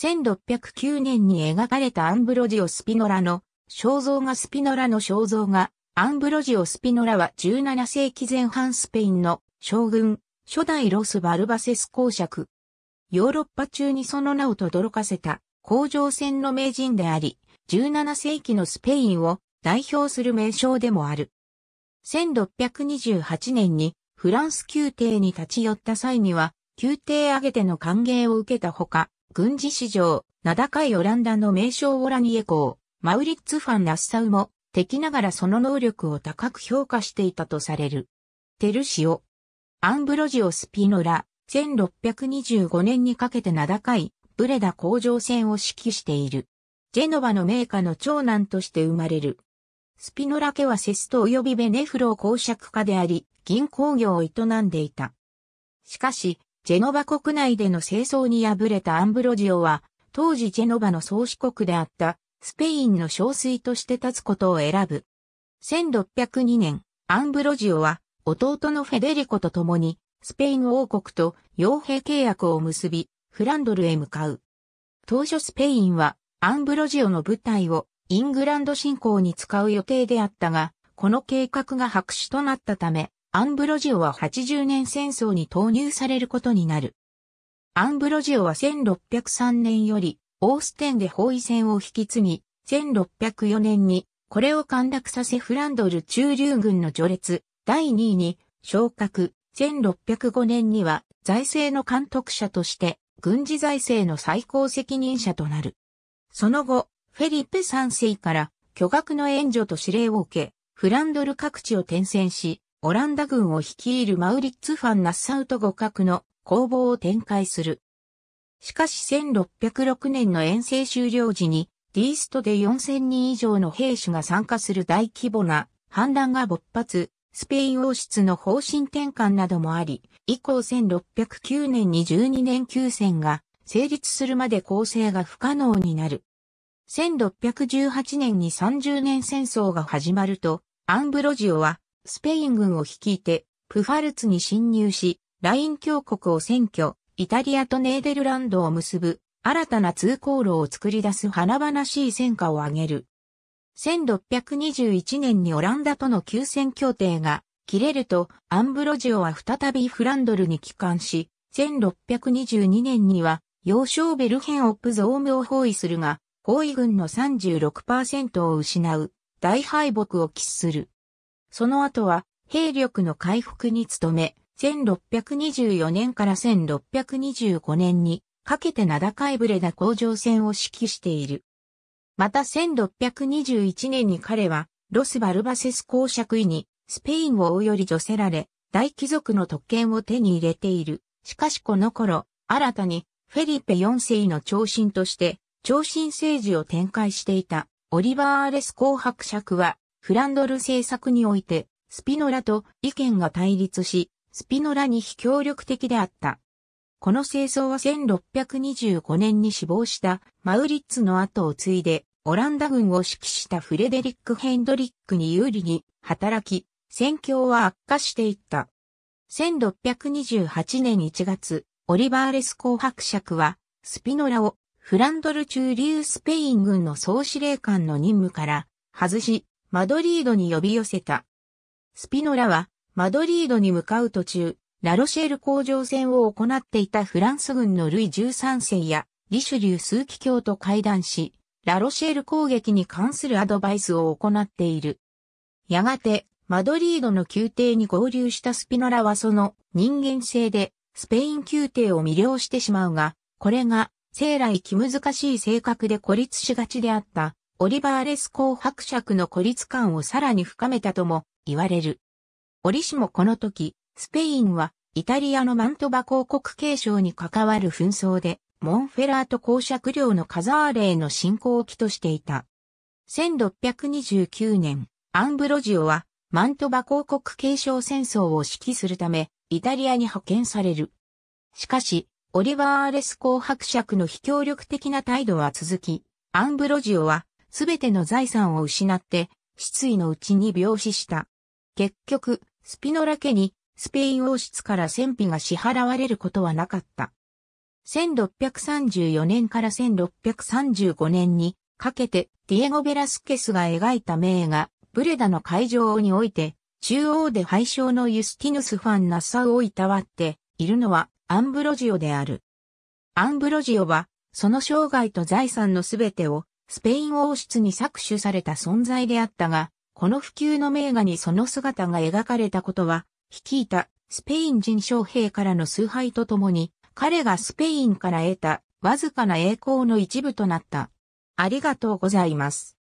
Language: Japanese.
1609年に描かれたアンブロジオ・スピノラの肖像画スピノラの肖像画、アンブロジオ・スピノラは17世紀前半スペインの将軍、初代ロス・バルバセス公爵。ヨーロッパ中にその名を轟かせた工場船の名人であり、17世紀のスペインを代表する名称でもある。1628年にフランス宮廷に立ち寄った際には、宮廷挙げての歓迎を受けたほか、軍事史上、名高いオランダの名将オラニエ公、マウリッツ・ファン・ナッサウも、敵ながらその能力を高く評価していたとされる。テルシオ。アンブロジオ・スピノラ、1625年にかけて名高い、ブレダ工場戦を指揮している。ジェノバの名家の長男として生まれる。スピノラ家はセスト及びベネフロー公爵家であり、銀行業を営んでいた。しかし、ジェノバ国内での清掃に敗れたアンブロジオは、当時ジェノバの創始国であったスペインの憔水として立つことを選ぶ。1602年、アンブロジオは弟のフェデリコと共にスペイン王国と傭兵契約を結び、フランドルへ向かう。当初スペインはアンブロジオの部隊をイングランド侵攻に使う予定であったが、この計画が白紙となったため、アンブロジオは80年戦争に投入されることになる。アンブロジオは1603年より、オーステンで包囲戦を引き継ぎ、1604年に、これを陥落させフランドル中流軍の序列、第2位に、昇格、1605年には、財政の監督者として、軍事財政の最高責任者となる。その後、フェリペ3世から巨額の援助と指令を受け、フランドル各地を転戦し、オランダ軍を率いるマウリッツ・ファン・ナッサウと互角の攻防を展開する。しかし1606年の遠征終了時に、ディーストで4000人以上の兵士が参加する大規模な反乱が勃発、スペイン王室の方針転換などもあり、以降1609年に12年休戦が成立するまで構成が不可能になる。1618年に30年戦争が始まると、アンブロジオはスペイン軍を率いて、プファルツに侵入し、ライン峡谷を占拠、イタリアとネーデルランドを結ぶ、新たな通行路を作り出す華々しい戦果を挙げる。1621年にオランダとの休戦協定が切れると、アンブロジオは再びフランドルに帰還し、1622年には、幼少ベルヘンオップゾームを包囲するが、包囲軍の36%を失う、大敗北を喫する。その後は兵力の回復に努め、1624年から1625年にかけて名高いブレダ工場戦を指揮している。また1621年に彼はロス・バルバセス公爵位にスペインを追うより除せられ、大貴族の特権を手に入れている。しかしこの頃、新たにフェリペ4世の長身として、長身政治を展開していたオリバー・アレス公伯爵はフランドル政策において、スピノラと意見が対立し、スピノラに非協力的であった。この清争は1625年に死亡したマウリッツの後を継いで、オランダ軍を指揮したフレデリック・ヘンドリックに有利に働き、戦況は悪化していった。1628年1月、オリバーレス公伯爵は、スピノラをフランドル中流スペイン軍の総司令官の任務から外し、マドリードに呼び寄せた。スピノラは、マドリードに向かう途中、ラロシェール工場戦を行っていたフランス軍のルイ13世や、リシュリュー数奇教と会談し、ラロシェール攻撃に関するアドバイスを行っている。やがて、マドリードの宮廷に合流したスピノラはその人間性でスペイン宮廷を魅了してしまうが、これが生来気難しい性格で孤立しがちであったオリバーレス公伯爵の孤立感をさらに深めたとも言われる。折しもこの時、スペインはイタリアのマントバ公国継承に関わる紛争で、モンフェラート公爵領のカザーレへの侵攻を起としていた。1629年、アンブロジオは、マントバ公国継承戦争を指揮するため、イタリアに派遣される。しかし、オリバー・アレス公伯爵の非協力的な態度は続き、アンブロジオはすべての財産を失って、失意のうちに病死した。結局、スピノラ家にスペイン王室から戦費が支払われることはなかった。1634年から1635年にかけてディエゴ・ベラスケスが描いた名画、ブレダの会場において、中央で敗将のユスティヌス・ファン・ナッサウをいたわっているのはアンブロジオである。アンブロジオは、その生涯と財産のすべてをスペイン王室に搾取された存在であったが、この普及の名画にその姿が描かれたことは、率いたスペイン人将兵からの崇拝とともに、彼がスペインから得たわずかな栄光の一部となった。ありがとうございます。